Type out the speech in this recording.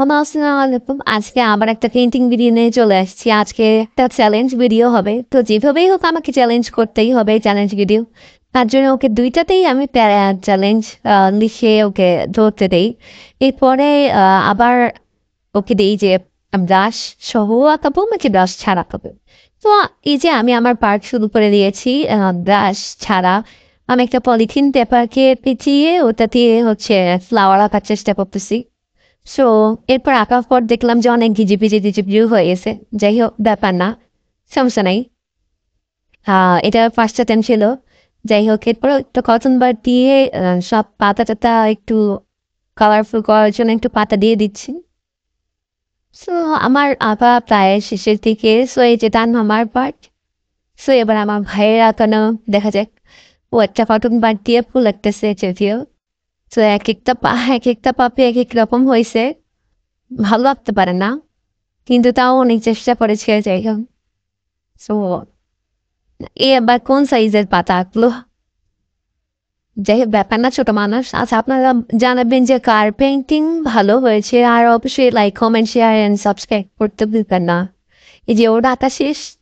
হ্যাঁ, আজকে আবার একটা পেন্টিং চলে আজকে একটা চ্যালেঞ্জ ভিডিও হবে তো যেভাবেই হোক আমাকে চ্যালেঞ্জ করতেই হবে চ্যালেঞ্জ ভিডিও তার জন্য ওকে দুইটাতেই আমি চ্যালেঞ্জ লিখে ওকে ধরতে দেই এরপরে আবার ওকে দিই যে ব্রাশ সহ আঁকাবো নাকি ব্রাশ ছাড়া আঁকাবো তো এই যে আমি আমার পার্ট শুরু করে দিয়েছি ব্রাশ ছাড়া আমি একটা পলিথিন পেপারকে পিছিয়ে ওটা দিয়ে হচ্ছে ফ্লাওয়ার আঁকার চেষ্টা করতেছি সো এরপর আঁকার পর দেখলাম যে অনেক ঘিজিপিজি টিজিপিজিও হয়ে গেছে যাই হোক ব্যাপার না সমস্যা নাই এটা ফার্স্ট টাইম ছিল যাই হোক এরপর একটু কটন বার দিয়ে সব পাতা টাতা একটু কালারফুল করার জন্য একটু পাতা দিয়ে দিচ্ছি সো আমার আঁকা প্রায় শেষের দিকে সো এই যে টান আমার পার্ট সো এবার আমার ভাইয়ের আঁকানো দেখা যাক ও একটা কটন বার দিয়ে ফুল একটা সে যদিও তো এক একটা পা এক একটা পাপে এক এক রকম হয়েছে ভালো আঁকতে পারে না কিন্তু তাও অনেক চেষ্টা করেছে এখন সো এ আবার কোন সাইজের পাতা আঁকলো যাই ব্যাপার না ছোট মানুষ আচ্ছা আপনারা জানাবেন যে কার পেন্টিং ভালো হয়েছে আর অবশ্যই like comment share and subscribe করতে ভুলবেন না এই যে ওর আটা শেষ